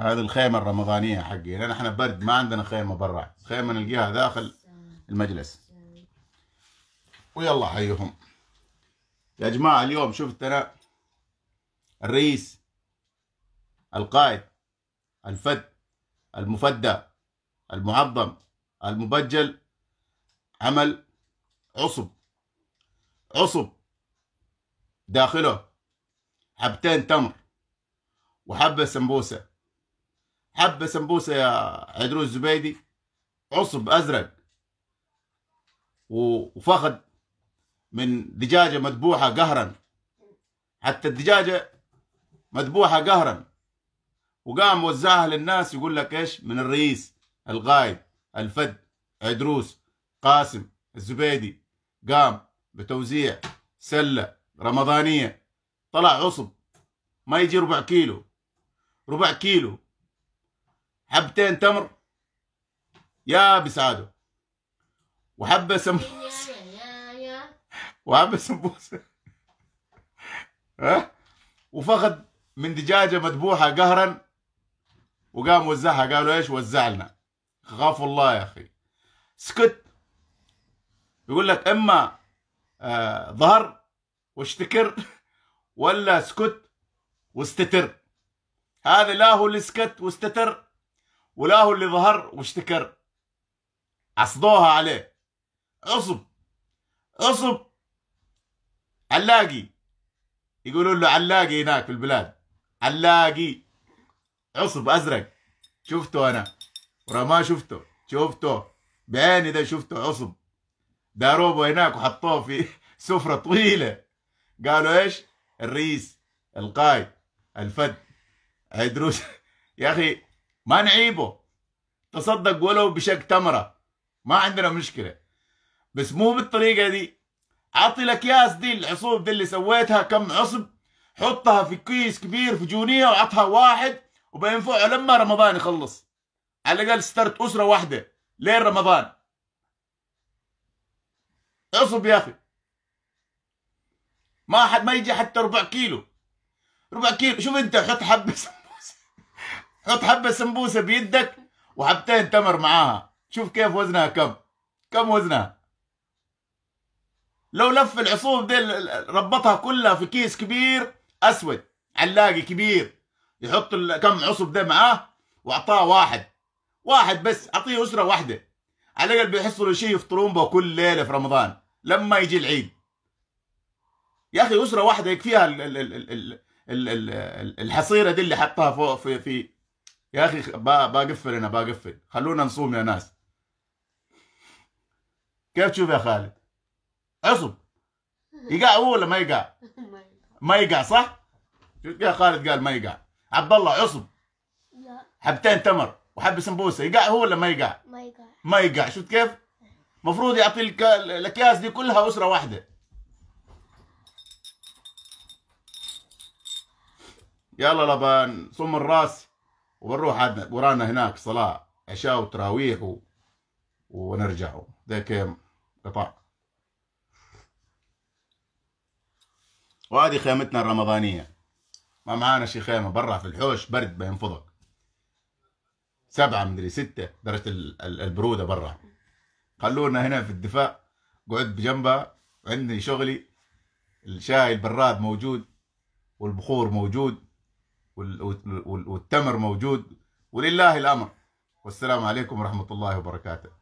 هذه الخيمه الرمضانيه حقي لان احنا برد ما عندنا خيمه برا خيمه نلقاها داخل المجلس ويلا حيهم يا جماعه اليوم شفت انا الرئيس القائد الفد المفدى المعظم المبجل عمل عصب عصب داخله حبتين تمر وحبة سمبوسة حبة سمبوسة يا عدروس الزبيدي عصب أزرق وفخذ من دجاجة مذبوحة قهرا حتى الدجاجة مذبوحة قهرا وقام وزعها للناس يقول لك ايش من الرئيس الغايب الفد عدروس قاسم الزبيدي قام بتوزيع سلة رمضانية طلع عصب ما يجي ربع كيلو ربع كيلو حبتين تمر يا بساعده وحبه سمبوسه وحبه سمبوسه ها وفقد من دجاجه مذبوحه قهرا وقام وزعها قالوا ايش وزع لنا خافوا الله يا اخي سكت يقول لك اما آه ظهر واشتكر ولا سكت واستتر هذا لا هو اللي سكت واستتر هو اللي ظهر واشتكر عصدوها عليه اصب اصب علاقي يقولون له علاقي هناك في البلاد علاقي عصب ازرق شفته انا ما شفته شفته بعيني ده شفته عصب داروبه هناك وحطوه في سفره طويله قالوا ايش الرئيس القائد الفد هيدروس يا اخي ما نعيبه تصدق ولو بشق تمرة ما عندنا مشكلة بس مو بالطريقة دي عطي الأكياس دي العصوب دي اللي سويتها كم عصب حطها في كيس كبير في جونية وعطها واحد وبينفعه لما رمضان يخلص على الأقل سترت أسرة واحدة لين رمضان عصب يا أخي ما حد ما يجي حتى ربع كيلو ربع كيلو شوف أنت حط حبة حط حبة سمبوسة بيدك وحبتين تمر معاها شوف كيف وزنها كم كم وزنها لو لف العصوب دي ربطها كلها في كيس كبير اسود علاقي كبير يحط كم عصب ده معاه واعطاه واحد واحد بس اعطيه اسره واحده على الاقل بيحصلوا شيء يفطرون به كل ليله في رمضان لما يجي العيد يا اخي اسره واحده يكفيها الحصيره دي اللي حطها فوق في في يا اخي بقفل انا بقفل خلونا نصوم يا ناس كيف تشوف يا خالد؟ عصب يقع هو ولا ما يقع؟ ما يقع صح؟ يا خالد قال ما يقع عبد الله عصب حبتين تمر وحب سمبوسه يقع هو ولا ما يقع؟ ما يقع ما يقع شفت كيف؟ المفروض يعطي الاكياس دي كلها اسره واحده يلا لبان صم الراس وبنروح ورانا هناك صلاة عشاء وتراويح و... ونرجع ذاك قطع وهذه خيمتنا الرمضانية ما معانا شي خيمة برا في الحوش برد بينفضك سبعة مدري ستة درجة البرودة برا خلونا هنا في الدفاع قعدت بجنبها عندي شغلي الشاي البراد موجود والبخور موجود والتمر موجود ولله الامر والسلام عليكم ورحمه الله وبركاته